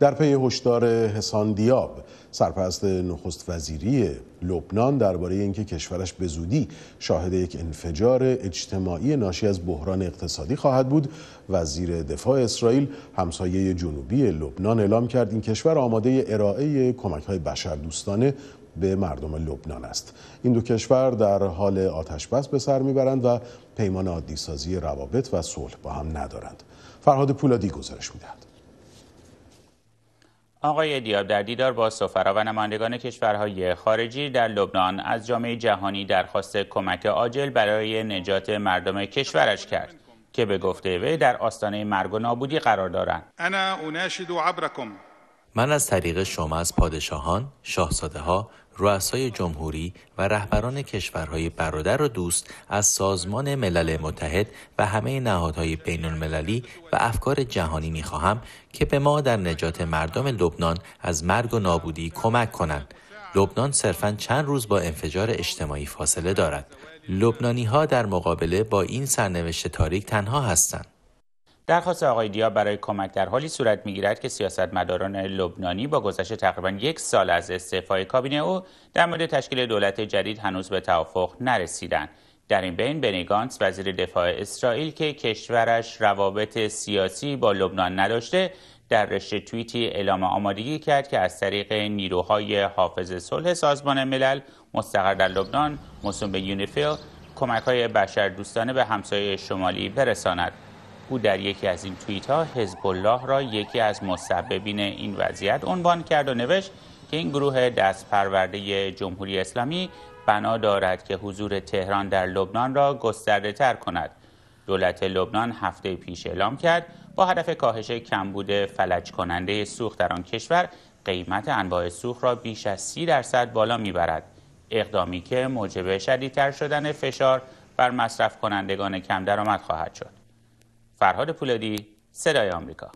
در پی هشدار حسان دیاب سرپرست نخست وزیری لبنان درباره اینکه کشورش به زودی شاهد یک انفجار اجتماعی ناشی از بحران اقتصادی خواهد بود وزیر دفاع اسرائیل همسایه جنوبی لبنان اعلام کرد این کشور آماده ارائه کمک های بشر دوستانه به مردم لبنان است این دو کشور در حال آتش بس به سر میبرند و پیمان عادی سازی روابط و صلح با هم ندارند فرهاد پولادی گزارش میدهد آقای دیاب در دیدار با سفرا و نمایندگان کشورهای خارجی در لبنان از جامعه جهانی درخواست کمک عاجل برای نجات مردم کشورش کرد که به گفته وی در آستانه مرگ و نابودی قرار دارند من از طریق شما از پادشاهان، شاهزاده ها رؤسای جمهوری و رهبران کشورهای برادر و دوست از سازمان ملل متحد و همه نهادهای بین المللی و افکار جهانی می خواهم که به ما در نجات مردم لبنان از مرگ و نابودی کمک کنند. لبنان صرفا چند روز با انفجار اجتماعی فاصله دارد. لبنانی ها در مقابله با این سرنوشت تاریک تنها هستند. درخواست آقای دیا برای کمک در حالی صورت میگیرد که سیاستمداران لبنانی با گذشت تقریبا یک سال از استعفای کابینه او در مورد تشکیل دولت جدید هنوز به توافق نرسیدند در این بین بنیگانس وزیر دفاع اسرائیل که کشورش روابط سیاسی با لبنان نداشته در رشته توییتی اعلام آمادگی کرد که از طریق نیروهای حافظ صلح سازمان ملل مستقر در لبنان موسوم به یونیفیل کمک های بشر دوستانه به همسایه شمالی برساند او در یکی از این توییت ها حزب الله را یکی از مسببین این وضعیت عنوان کرد و نوشت که این گروه دست پرورده جمهوری اسلامی بنا دارد که حضور تهران در لبنان را گسترده تر کند دولت لبنان هفته پیش اعلام کرد با هدف کاهش کمبود فلج کننده سوخت در آن کشور قیمت انواع سوخت را بیش از 30 درصد بالا میبرد اقدامی که موجب شدیدتر شدن فشار بر مصرف کنندگان کم درآمد خواهد شد فرهاد پولادی صدای آمریکا